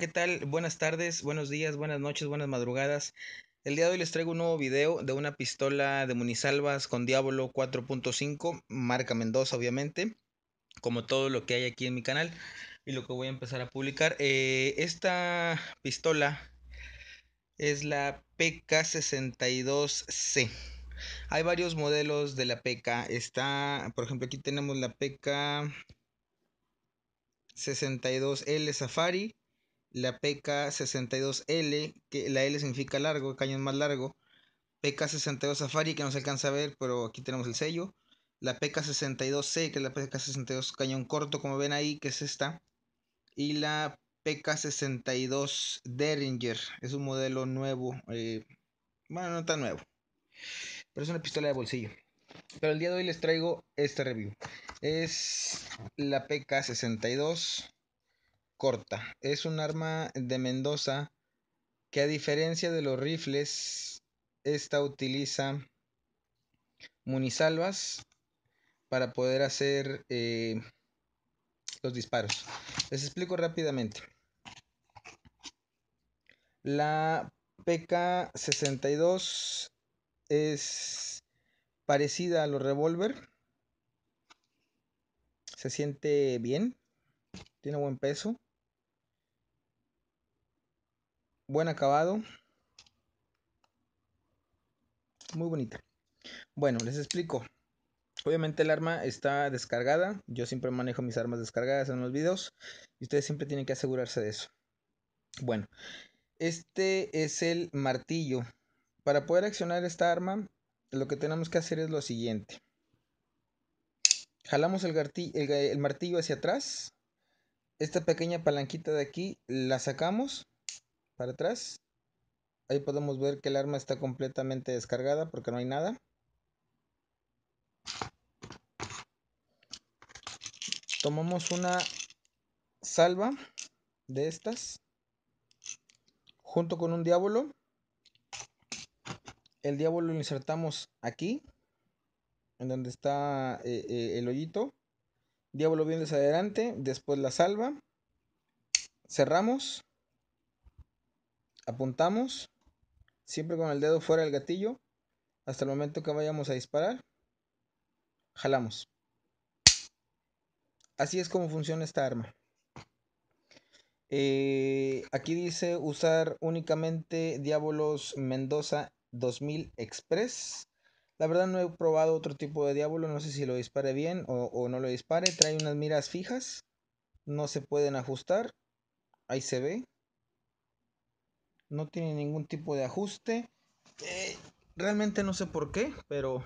¿qué tal? Buenas tardes, buenos días, buenas noches, buenas madrugadas. El día de hoy les traigo un nuevo video de una pistola de Munisalvas con Diablo 4.5, marca Mendoza obviamente, como todo lo que hay aquí en mi canal y lo que voy a empezar a publicar. Eh, esta pistola es la PK62C. Hay varios modelos de la PK. Está, por ejemplo, aquí tenemos la PK 62L Safari la PK62L, que la L significa largo, cañón más largo, PK62 Safari que no se alcanza a ver, pero aquí tenemos el sello, la PK62C, que es la PK62 cañón corto, como ven ahí, que es esta, y la PK62 Derringer, es un modelo nuevo, eh, bueno, no tan nuevo, pero es una pistola de bolsillo. Pero el día de hoy les traigo esta review. Es la PK62 corta. Es un arma de Mendoza que a diferencia de los rifles, esta utiliza munisalvas para poder hacer eh, los disparos. Les explico rápidamente. La PK-62 es parecida a los revólver. Se siente bien. Tiene buen peso. Buen acabado. Muy bonita. Bueno, les explico. Obviamente el arma está descargada. Yo siempre manejo mis armas descargadas en los videos. Y ustedes siempre tienen que asegurarse de eso. Bueno, este es el martillo. Para poder accionar esta arma, lo que tenemos que hacer es lo siguiente. Jalamos el, el martillo hacia atrás. Esta pequeña palanquita de aquí la sacamos para atrás. Ahí podemos ver que el arma está completamente descargada porque no hay nada. Tomamos una salva de estas junto con un diablo. El diablo lo insertamos aquí, en donde está eh, eh, el hoyito. Diablo viene hacia adelante, después la salva. Cerramos. Apuntamos, siempre con el dedo fuera del gatillo, hasta el momento que vayamos a disparar. Jalamos. Así es como funciona esta arma. Eh, aquí dice usar únicamente Diabolos Mendoza 2000 Express. La verdad no he probado otro tipo de diablo, no sé si lo dispare bien o, no lo dispare. Trae unas miras fijas, no se pueden ajustar, ahí se ve no tiene ningún tipo de ajuste. Eh, realmente no sé por qué, pero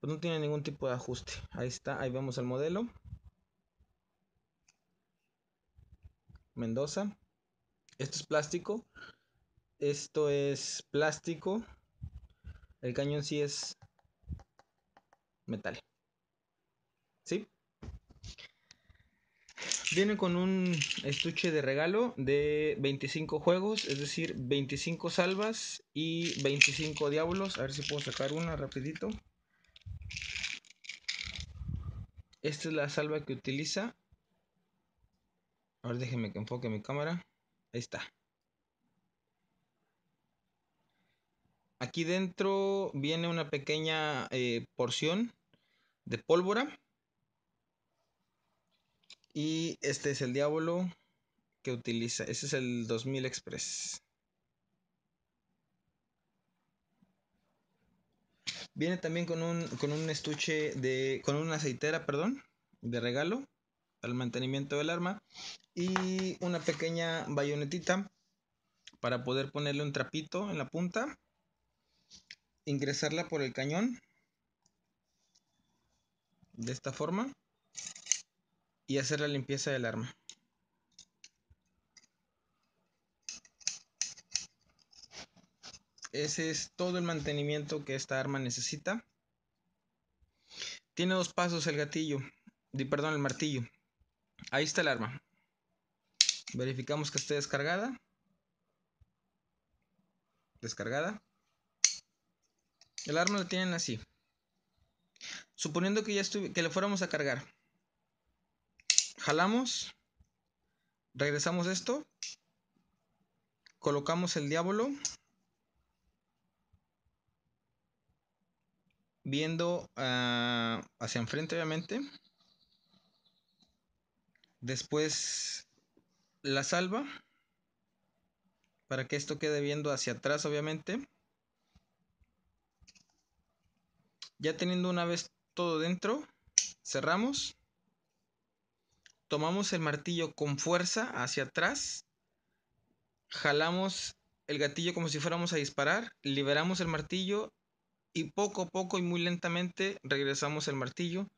pues no tiene ningún tipo de ajuste. Ahí está, ahí vemos el modelo. Mendoza. Esto es plástico. Esto es plástico. El cañón sí es metal. ¿Sí? Viene con un estuche de regalo de 25 juegos, es decir, 25 salvas y 25 diablos. A ver si puedo sacar una rapidito. Esta es la salva que utiliza. ver, déjenme que enfoque mi cámara. Ahí está. Aquí dentro viene una pequeña eh, porción de pólvora y este es el diablo que utiliza. Ese es el 2000 Express. Viene también con un, estuche de. con una aceitera, perdón, de regalo Para el mantenimiento del arma y una pequeña bayonetita para poder ponerle un trapito en la punta, ingresarla por el cañón de esta forma y hacer la limpieza del arma. Ese es todo el mantenimiento que esta arma necesita. Tiene dos pasos el gatillo, perdón, el martillo. Ahí está el arma. Verificamos que esté descargada. Descargada. El arma lo tienen así. Suponiendo que ya estuve, que le fuéramos a cargar. Jalamos, regresamos esto, colocamos el diablo, viendo ah, hacia enfrente obviamente, después la salva, para que esto quede viendo hacia atrás obviamente. Ya teniendo una vez todo dentro, cerramos tomamos el martillo con fuerza hacia atrás, jalamos el gatillo como si fuéramos a disparar, liberamos el martillo y poco a poco y muy lentamente regresamos el martillo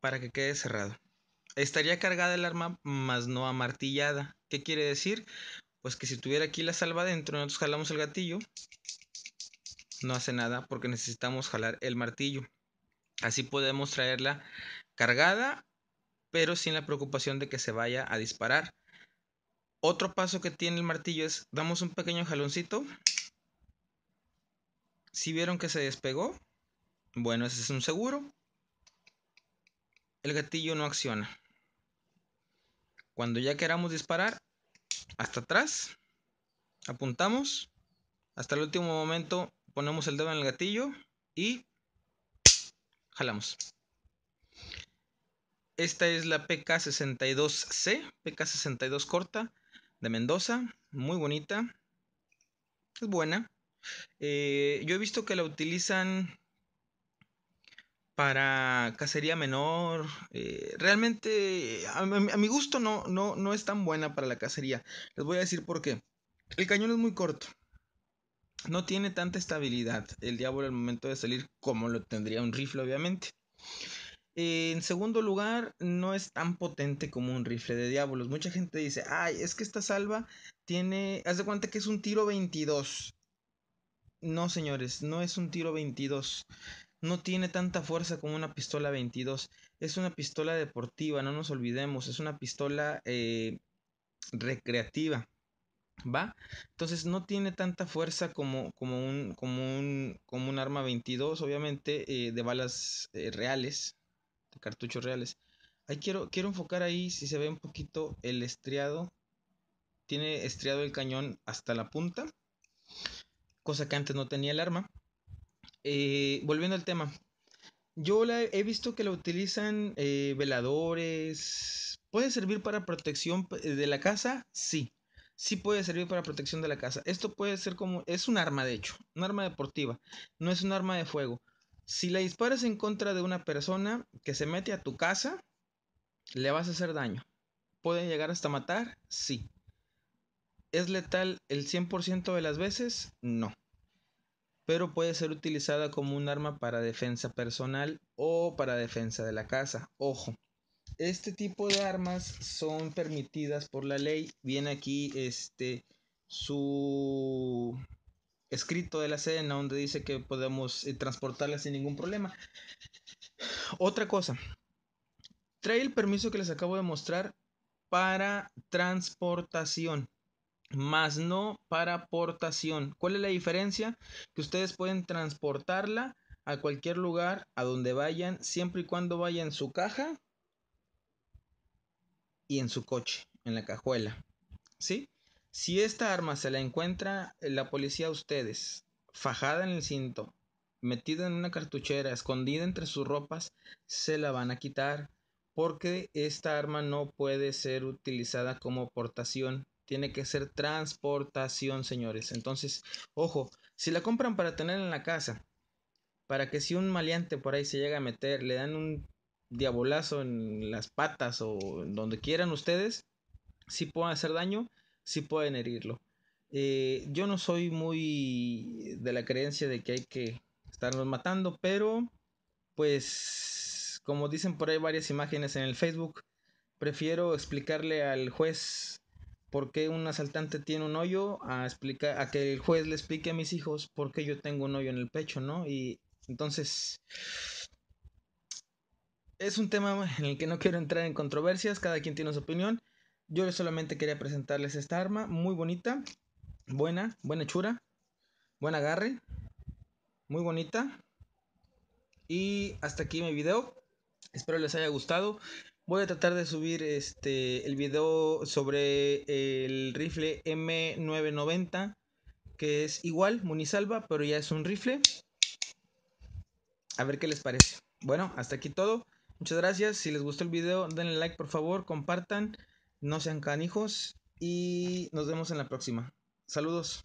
para que quede cerrado. Estaría cargada el arma, más no amartillada. ¿Qué quiere decir? Pues que si tuviera aquí la salva dentro, nosotros jalamos el gatillo, no hace nada porque necesitamos jalar el martillo. Así podemos traerla cargada pero sin la preocupación de que se vaya a disparar. Otro paso que tiene el martillo es, damos un pequeño jaloncito. Si vieron que se despegó, bueno, ese es un seguro. El gatillo no acciona. Cuando ya queramos disparar, hasta atrás, apuntamos, hasta el último momento ponemos el dedo en el gatillo y jalamos. Esta es la PK62C, PK62 corta de Mendoza, muy bonita, es buena. Eh, yo he visto que la utilizan para cacería menor. Eh, realmente, a, mi gusto, no, no, no es tan buena para la cacería. Les voy a decir por qué. El cañón es muy corto. No tiene tanta estabilidad el diablo al momento de salir como lo tendría un rifle, obviamente en segundo lugar, no es tan potente como un rifle de diablos. Mucha gente dice, ay, es que esta salva tiene... Haz de cuenta que es un tiro 22. No, señores, no es un tiro 22 no tiene tanta fuerza como una pistola 22. Es una pistola deportiva, no nos olvidemos, es una pistola eh, recreativa. ¿Va? Entonces no tiene tanta fuerza como, como, un, como, como un arma 22, obviamente eh, de balas eh, reales, cartuchos reales. Ahí quiero, quiero enfocar ahí, si se ve un poquito el estriado. Tiene estriado el cañón hasta la punta, cosa que antes no tenía el arma. Eh, volviendo al tema, yo he visto que la utilizan eh, veladores. ¿Puede servir para protección de la casa? Sí. Sí puede servir para protección de la casa. Esto puede ser como... Es un arma, de hecho. Un arma deportiva. No es un arma de fuego. Si le disparas en contra de una persona que se mete a tu casa, le vas a hacer daño. ¿Puede llegar hasta matar? Sí. ¿Es letal el 100% de las veces? No. Pero puede ser utilizada como un arma para defensa personal o para defensa de la casa. Ojo, este tipo de armas son permitidas por la ley. Viene aquí este su escrito de la escena donde dice que podemos eh, transportarla sin ningún problema. Otra cosa, trae el permiso que les acabo de mostrar para transportación, más no para portación. ¿Cuál es la diferencia? Que ustedes pueden transportarla a cualquier lugar, a donde vayan, siempre y cuando vaya en su caja y en su coche, en la cajuela. ¿Sí? Si esta arma se la encuentra eh, la policía a ustedes, fajada en el cinto, metida en una cartuchera, escondida entre sus ropas, se la van a quitar porque esta arma no puede ser utilizada como portación. Tiene que ser transportación, señores. Entonces, ojo, si la compran para tener en la casa, para que si un maleante por ahí se llega a meter, le dan un diabolazo en las patas o donde quieran ustedes, si pueden hacer daño, si pueden herirlo. Eh, yo no soy muy de la creencia de que hay que estarnos matando, pero pues como dicen por ahí varias imágenes en el Facebook, prefiero explicarle al juez por qué un asaltante tiene un hoyo a a que el juez le explique a mis hijos por qué yo tengo un hoyo en el pecho, ¿no? Y entonces es un tema en el que no quiero entrar en controversias, cada quien tiene su opinión. Yo solamente quería presentarles esta arma, muy bonita, buena, buena hechura, buen agarre, muy bonita. Y hasta aquí mi video. Espero les haya gustado. Voy a tratar de subir este el video sobre el rifle M990 que es igual Munisalva, pero ya es un rifle. A ver qué les parece. Bueno, hasta aquí todo. Muchas gracias. Si les gustó el video, denle like por favor, compartan no sean canijos y nos vemos en la próxima. Saludos.